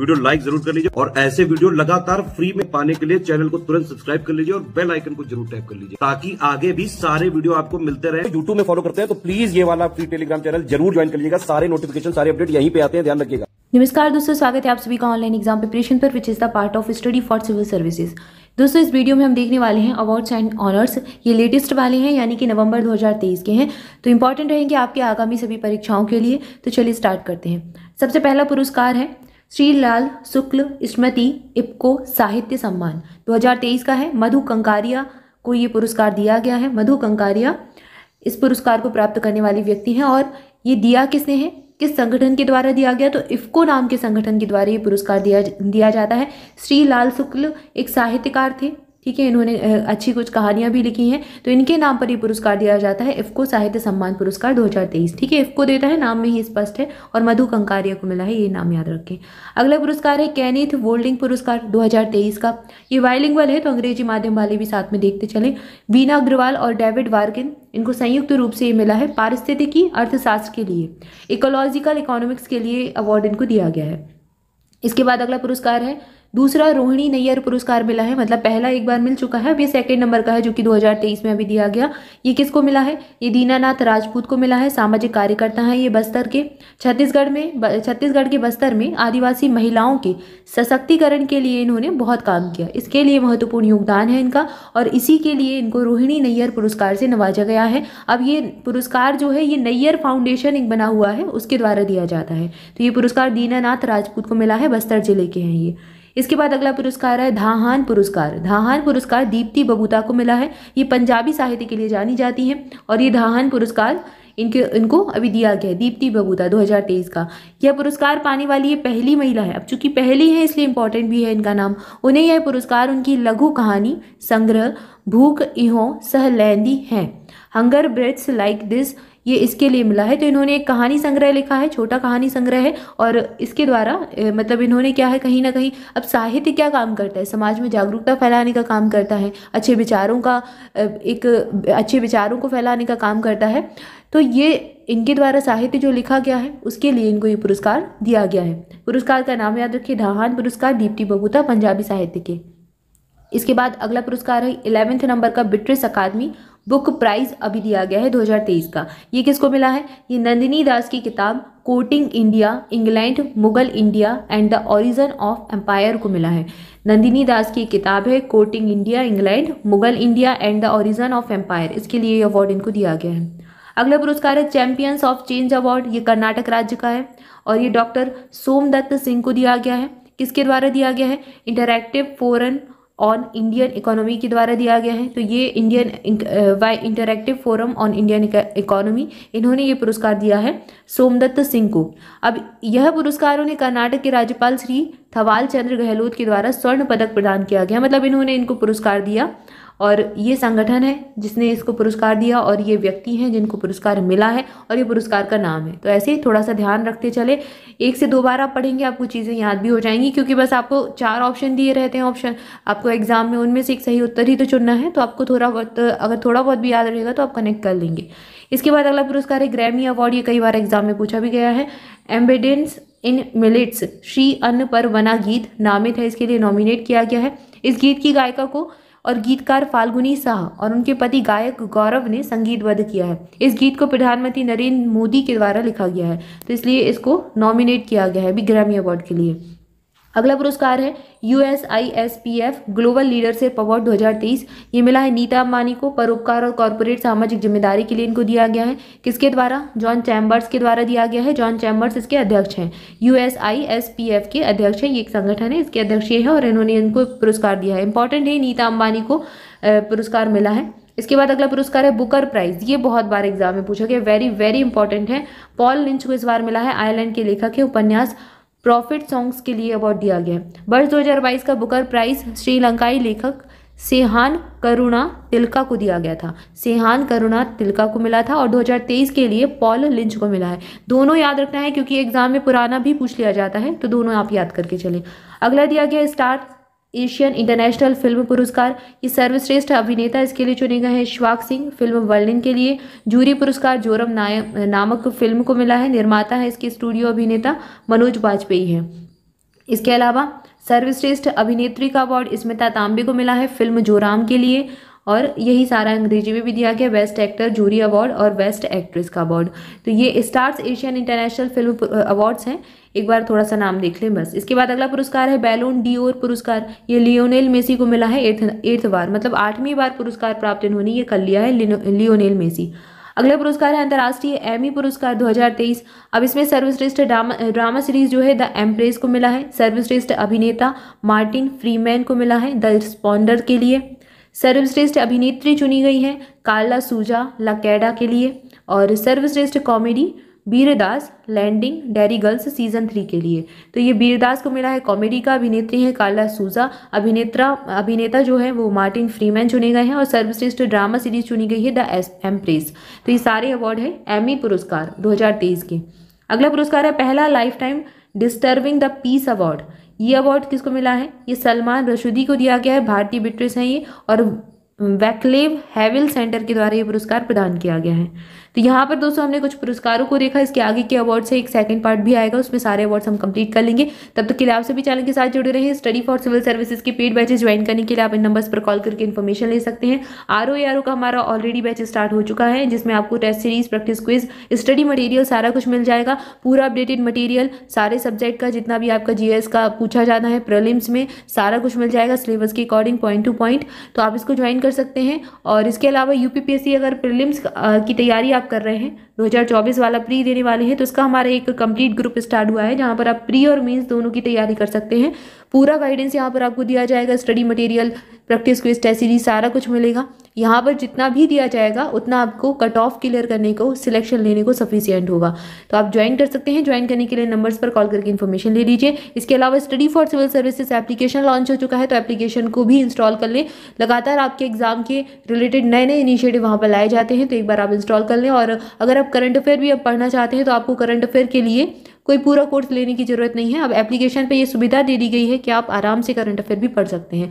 video like जरूर कर लीजिए और ऐसे वीडियो लगातार फ्री में पाने के लिए चैनल को तुरंत सब्सक्राइब कर लीजिए और बेल आइकन को जरूर टैप कर लीजिए ताकि आगे भी सारे वीडियो आपको मिलते रहे यूट्यूब में फॉलो करते हैं तो प्लीज ये वाला फ्री टेलीग्राम चैनल जरूर ज्वाइन कर लीजिएगा सारे नोटिफिकेशन सारे अपडेट यहीं पे आते हैं ध्यान रखिएगा नमस्कार दोस्तों स्वागत है आप सभी का ऑनलाइन एग्जाम प्रिपरेशन पर which is the part of study for civil services दोस्तों इस वीडियो में हम देखने वाले हैं अवार्ड्स एंड ऑनर्स ये लेटेस्ट वाले हैं यानी कि नवंबर 2023 के हैं तो इंपॉर्टेंट रहेंगे आपके आगामी सभी परीक्षाओं के लिए तो चलिए स्टार्ट करते हैं सबसे पहला पुरस्कार है श्रीलाल शुक्ल स्मृति इपको साहित्य सम्मान 2023 का है मधु कंकारिया को ये पुरस्कार दिया गया है मधु कंकारिया इस पुरस्कार को प्राप्त करने वाले व्यक्ति हैं और ये दिया किसने है किस संगठन के द्वारा दिया गया तो इफ्को नाम के संगठन के द्वारा ये पुरस्कार दिया दिया जाता है श्री लाल शुक्ल एक साहित्यकार थे ठीक है इन्होंने अच्छी कुछ कहानियाँ भी लिखी हैं तो इनके नाम पर ये पुरस्कार दिया जाता है इफ्को साहित्य सम्मान पुरस्कार 2023 ठीक है इफ्को देता है नाम में ही स्पष्ट है और मधु कंकारिया को मिला है ये नाम याद रखें अगला पुरस्कार है कैनिथ वोल्डिंग पुरस्कार 2023 का ये वाइलिंगवल है तो अंग्रेजी माध्यम वाले भी साथ में देखते चले वीना अग्रवाल और डेविड वार्किन इनको संयुक्त रूप से ये मिला है पारिस्थितिकी अर्थशास्त्र के लिए इकोलॉजिकल इकोनॉमिक्स के लिए अवार्ड इनको दिया गया है इसके बाद अगला पुरस्कार है दूसरा रोहिणी नैयर पुरस्कार मिला है मतलब पहला एक बार मिल चुका है अब ये सेकेंड नंबर का है जो कि 2023 में अभी दिया गया ये किसको मिला है ये दीनानाथ राजपूत को मिला है सामाजिक कार्यकर्ता हैं ये बस्तर के छत्तीसगढ़ में छत्तीसगढ़ के बस्तर में आदिवासी महिलाओं के सशक्तिकरण के लिए इन्होंने बहुत काम किया इसके लिए महत्वपूर्ण योगदान है इनका और इसी के लिए इनको रोहिणी नैयर पुरस्कार से नवाजा गया है अब ये पुरस्कार जो है ये नैयर फाउंडेशन एक बना हुआ है उसके द्वारा दिया जाता है तो ये पुरस्कार दीनानाथ राजपूत को मिला है बस्तर जिले के हैं ये इसके बाद अगला पुरस्कार है धाहान पुरस्कार धाहान पुरस्कार दीप्ति बबूता को मिला है ये पंजाबी साहित्य के लिए जानी जाती हैं और ये धाहान पुरस्कार इनके इनको अभी दिया गया है दीप्ति बबूता 2023 का यह पुरस्कार पाने वाली ये पहली महिला है अब चूंकि पहली है इसलिए इंपॉर्टेंट भी है इनका नाम उन्हें यह पुरस्कार उनकी लघु कहानी संग्रह भूख इहो सहलैंदी हैं हंगर ब्रेड्स लाइक दिस ये इसके लिए मिला है तो इन्होंने एक कहानी संग्रह लिखा है छोटा कहानी संग्रह है और इसके द्वारा मतलब इन्होंने क्या है कहीं ना कहीं अब साहित्य क्या काम करता है समाज में जागरूकता फैलाने का काम करता है अच्छे विचारों का एक अच्छे विचारों को फैलाने का काम करता है तो ये इनके द्वारा साहित्य जो लिखा गया है उसके लिए इनको ये पुरस्कार दिया गया है पुरस्कार का नाम याद रखिए धाहान पुरस्कार दीप्ति बबूता पंजाबी साहित्य के इसके बाद अगला पुरस्कार है इलेवेंथ नंबर का ब्रिटिश अकादमी बुक प्राइज़ अभी दिया गया है 2023 का ये किसको मिला है ये नंदिनी दास की किताब courting India England Mughal India and the origin of empire को मिला है नंदिनी दास की किताब है courting India England Mughal India and the origin of empire इसके लिए ये अवार्ड इनको दिया गया है अगला पुरस्कार है चैंपियंस ऑफ चेंज अवार्ड ये कर्नाटक राज्य का है और ये डॉक्टर सोमदत्त सिंह को दिया गया है किसके द्वारा दिया गया है इंटरैक्टिव फोरन ऑन इंडियन इकोनॉमी के द्वारा दिया गया है तो ये Indian Y interactive forum on Indian economy इन्होंने ये पुरस्कार दिया है सोमदत्त सिंह को अब यह पुरस्कार उन्हें कर्नाटक के राज्यपाल श्री थवाल चंद्र गहलोत के द्वारा स्वर्ण पदक प्रदान किया गया मतलब इन्होंने इनको पुरस्कार दिया और ये संगठन है जिसने इसको पुरस्कार दिया और ये व्यक्ति हैं जिनको पुरस्कार मिला है और ये पुरस्कार का नाम है तो ऐसे ही थोड़ा सा ध्यान रखते चले एक से दो बार आप पढ़ेंगे आपको चीज़ें याद भी हो जाएंगी क्योंकि बस आपको चार ऑप्शन दिए रहते हैं ऑप्शन आपको एग्जाम में उनमें से एक सही उत्तर ही तो चुनना है तो आपको थोड़ा बहुत अगर थोड़ा बहुत भी याद रहेगा तो आप कनेक्ट कर लेंगे इसके बाद अगला पुरस्कार है ग्रैमी अवार्ड ये कई बार एग्जाम में पूछा भी गया है एम्बेडेंस इन मिलिट्स श्री अन्न पर वना गीत नामित है इसके लिए नॉमिनेट किया गया है इस गीत की गायिका को और गीतकार फाल्गुनी शाह और उनके पति गायक गौरव ने संगीतबद्ध किया है इस गीत को प्रधानमंत्री नरेंद्र मोदी के द्वारा लिखा गया है तो इसलिए इसको नॉमिनेट किया गया है अभी ग्रामी अवार्ड के लिए अगला पुरस्कार है U S I S P F global leadership award 2023 ये मिला है नीता अंबानी को परोपकार और कॉरपोरेट सामाजिक जिम्मेदारी के लिए इनको दिया गया है किसके द्वारा जॉन चैम्बर्स के द्वारा दिया गया है जॉन चैम्बर्स इसके अध्यक्ष हैं U S I S P F के अध्यक्ष हैं ये एक संगठन है इसके अध्यक्ष ये है और इन्होंने इनको पुरस्कार दिया है इंपॉर्टेंट है नीता अंबानी को पुरस्कार मिला है इसके बाद अगला पुरस्कार है बुकर प्राइज ये बहुत बार एग्जाम में पूछा गया वेरी वेरी इंपॉर्टेंट है पॉल लिंच को इस बार मिला है आयरलैंड के लेखक है उपन्यास प्रॉफिट सॉन्ग्स के लिए अवार्ड दिया गया वर्ष 2022 का बुकर प्राइज श्रीलंकाई लेखक सेहान करुणा तिलका को दिया गया था सेहान करुणा तिलका को मिला था और 2023 के लिए पॉल लिंच को मिला है दोनों याद रखना है क्योंकि एग्जाम में पुराना भी पूछ लिया जाता है तो दोनों आप याद करके चलें अगला दिया गया स्टार एशियन इंटरनेशनल फिल्म पुरस्कार ये सर्वश्रेष्ठ अभिनेता इसके लिए चुने गए हैं श्वाक सिंह फिल्म वर्णिन के लिए जूरी पुरस्कार जोरम नामक फिल्म को मिला है निर्माता है इसके स्टूडियो अभिनेता मनोज वाजपेयी है इसके अलावा सर्वश्रेष्ठ अभिनेत्री का अवार्ड स्मिता तांबे को मिला है फिल्म जोराम के लिए और यही सारा अंग्रेजी में भी दिया गया बेस्ट एक्टर जूरी अवार्ड और बेस्ट एक्ट्रेस का अवार्ड तो ये stars Asian international film awards हैं एक बार थोड़ा सा नाम देख लें बस इसके बाद अगला पुरस्कार है बैलून डी ओर पुरस्कार ये लियोनेल मेसी को मिला है एर्थ एर्थ बार मतलब आठवीं बार पुरस्कार प्राप्त इन्होंने ये कर लिया है लियोनेल मेसी अगला पुरस्कार है अंतर्राष्ट्रीय एमी पुरस्कार 2023 अब इसमें सर्वश्रेष्ठ ड्रामा ड्रामा सीरीज जो है द एम्प्रेस को मिला है सर्वश्रेष्ठ अभिनेता मार्टिन फ्रीमैन को मिला है द रिस्पॉन्डर के लिए सर्वश्रेष्ठ अभिनेत्री चुनी गई है कार्ला सूजा लाकैडा के लिए और सर्वश्रेष्ठ comedy बीरदास landing dairy girls season three के लिए तो ये बीरदास को मिला है कॉमेडी का अभिनेत्री है काला सूजा अभिनेत्रा अभिनेता जो है वो मार्टिन फ्रीमैन चुने गए हैं और सर्वश्रेष्ठ ड्रामा सीरीज चुनी गई है द एस एम्प्रेस तो ये सारे अवार्ड है एमी पुरस्कार 2023 के अगला पुरस्कार है पहला life time disturbing the peace award ये अवार्ड किसको मिला है ये सलमान रशुदी को दिया गया है भारतीय बिट्रेस हैं ये और वैक्लेव हैविल सेंटर के द्वारा ये पुरस्कार प्रदान किया गया है तो यहाँ पर दोस्तों हमने कुछ पुरस्कारों को देखा इसके आगे के अवार्ड्स है एक सेकंड पार्ट भी आएगा उसमें सारे अवार्ड्स हम कंप्लीट कर लेंगे तब तक के लिए आप सभी चैनल के साथ जुड़े रहे स्टडी फॉर सिविल सर्विसेज के पेड बैचेज ज्वाइन करने के लिए आप इन नंबर्स पर कॉल करके इन्फॉर्मेशन ले सकते हैं आर ओ आर का हमारा ऑलरेडी बैच स्टार्ट हो चुका है जिसमें आपको test series practice quiz study material सारा कुछ मिल जाएगा पूरा अपडेटेड मटेरियल सारे सब्जेक्ट का जितना भी आपका जीएस का पूछा जाना है प्रलिम्स में सारा कुछ मिल जाएगा सिलेबस के अकॉर्डिंग पॉइंट टू पॉइंट तो आप इसको ज्वाइन कर सकते हैं और इसके अलावा यूपीपीएससी अगर प्रलिम्स की तैयारी आप कर रहे हैं 2024 वाला प्री देने वाले हैं तो उसका हमारा एक कंप्लीट ग्रुप स्टार्ट हुआ है जहाँ पर आप प्री और मेंस दोनों की तैयारी कर सकते हैं पूरा गाइडेंस यहाँ पर आपको दिया जाएगा study material practice quiz test series सारा कुछ मिलेगा यहाँ पर जितना भी दिया जाएगा उतना आपको कट ऑफ क्लियर करने को सिलेक्शन लेने को सफिशियंट होगा तो आप ज्वाइन कर सकते हैं ज्वाइन करने के लिए नंबर्स पर कॉल करके इन्फॉर्मेशन ले लीजिए इसके अलावा study for civil services application launch हो चुका है तो एप्लीकेशन को भी इंस्टॉल कर लें लगातार आपके एग्जाम के रिलेटेड नए नए इनिशिएटिव वहाँ पर लाए जाते हैं तो एक बार आप इंस्टॉल कर लें और अगर आप करंट अफेयर भी अब पढ़ना चाहते हैं तो आपको करंट अफेयर के लिए कोई पूरा कोर्स लेने की ज़रूरत नहीं है अब एप्लीकेशन पर यह सुविधा दे दी गई है कि आप आराम से करंट अफेयर भी पढ़ सकते हैं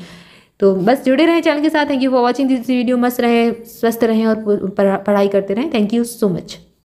तो बस जुड़े रहें चैनल के साथ thank you for watching this video मस्त रहें स्वस्थ रहें और पढ़ाई करते रहें थैंक यू सो मच